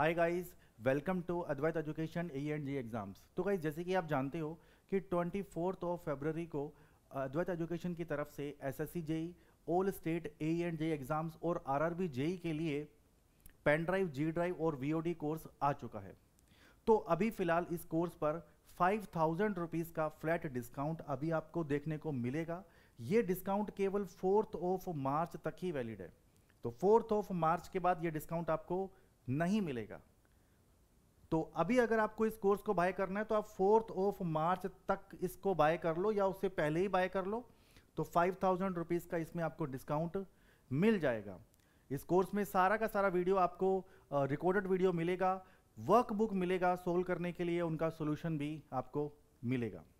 hi guys welcome to Advait education A and G exams तो guys जैसे कि आप जानते हो कि ट्वेंटी फोर्थ ऑफ फेबररी को अद्वैत एजुकेशन की तरफ से S S C JE all state A and J exams और आर आर बी जेई के लिए पेन ड्राइव जी ड्राइव और वी ओ डी कोर्स आ चुका है तो अभी फ़िलहाल इस कोर्स पर फाइव थाउजेंड रुपीज़ का फ्लैट डिस्काउंट अभी आपको देखने को मिलेगा ये डिस्काउंट केवल फोर्थ ऑफ मार्च तक ही वैलिड है तो फोर्थ ऑफ मार्च के बाद ये डिस्काउंट आपको नहीं मिलेगा तो अभी अगर आपको इस कोर्स को बाय करना है तो आप फोर्थ ऑफ मार्च तक इसको बाय कर लो या उससे पहले ही बाय कर लो तो फाइव थाउजेंड रुपीज़ का इसमें आपको डिस्काउंट मिल जाएगा इस कोर्स में सारा का सारा वीडियो आपको रिकॉर्डेड वीडियो मिलेगा वर्कबुक मिलेगा सोल्व करने के लिए उनका सोल्यूशन भी आपको मिलेगा